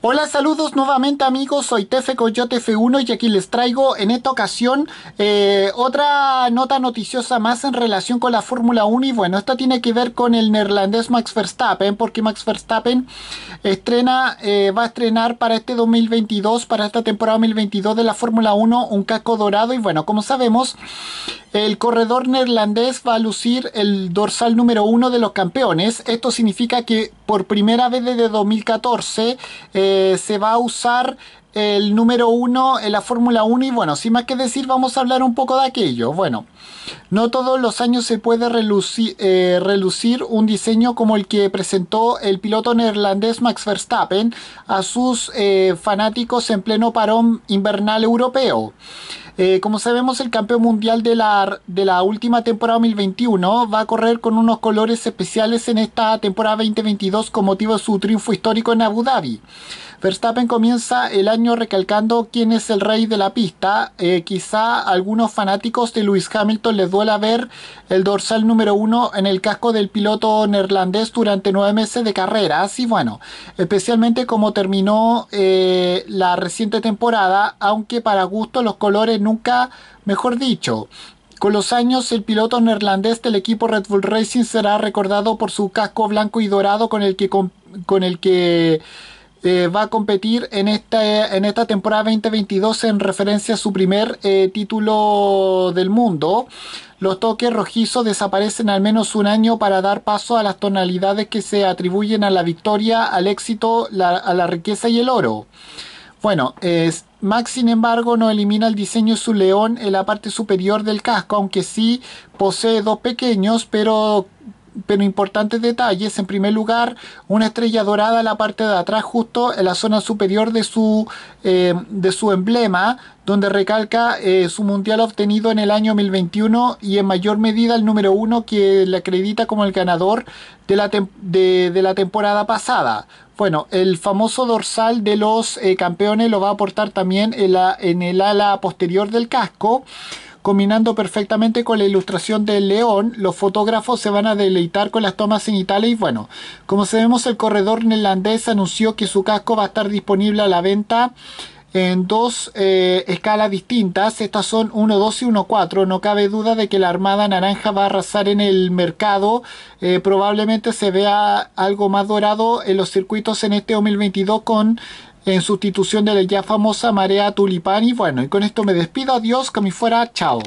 Hola, saludos nuevamente amigos, soy Tefe Coyote F1 y aquí les traigo en esta ocasión eh, otra nota noticiosa más en relación con la Fórmula 1 y bueno, esta tiene que ver con el neerlandés Max Verstappen porque Max Verstappen estrena, eh, va a estrenar para este 2022, para esta temporada 2022 de la Fórmula 1 un casco dorado y bueno, como sabemos el corredor neerlandés va a lucir el dorsal número uno de los campeones. Esto significa que por primera vez desde 2014 eh, se va a usar el número uno en la Fórmula 1 y bueno, sin más que decir vamos a hablar un poco de aquello. Bueno, no todos los años se puede relucir, eh, relucir un diseño como el que presentó el piloto neerlandés Max Verstappen a sus eh, fanáticos en pleno parón invernal europeo. Eh, como sabemos, el campeón mundial de la, de la última temporada 2021 va a correr con unos colores especiales en esta temporada 2022 con motivo de su triunfo histórico en Abu Dhabi. Verstappen comienza el año recalcando quién es el rey de la pista. Eh, quizá a algunos fanáticos de Lewis Hamilton les duela ver el dorsal número uno en el casco del piloto neerlandés durante nueve meses de carrera. Así bueno, especialmente como terminó eh, la reciente temporada, aunque para gusto los colores nunca mejor dicho. Con los años, el piloto neerlandés del equipo Red Bull Racing será recordado por su casco blanco y dorado con el que, con, el que eh, va a competir en esta, en esta temporada 2022 en referencia a su primer eh, título del mundo. Los toques rojizos desaparecen al menos un año para dar paso a las tonalidades que se atribuyen a la victoria, al éxito, a la riqueza y el oro. Bueno, es Max, sin embargo, no elimina el diseño de su león en la parte superior del casco, aunque sí posee dos pequeños, pero pero importantes detalles. En primer lugar, una estrella dorada en la parte de atrás, justo en la zona superior de su, eh, de su emblema, donde recalca eh, su mundial obtenido en el año 2021 y en mayor medida el número uno que le acredita como el ganador de la, de, la temporada pasada. Bueno, el famoso dorsal de los eh, campeones lo va a aportar también en, la, en el ala posterior del casco. Combinando perfectamente con la ilustración del león, los fotógrafos se van a deleitar con las tomas en Italia. y bueno, como sabemos el corredor neerlandés anunció que su casco va a estar disponible a la venta en dos eh, escalas distintas. Estas son 1.2 y 1.4. No cabe duda de que la Armada Naranja va a arrasar en el mercado. Eh, probablemente se vea algo más dorado en los circuitos en este 2022 con en sustitución de la ya famosa Marea Tulipán. Y bueno, y con esto me despido. Adiós, que me fuera. Chao.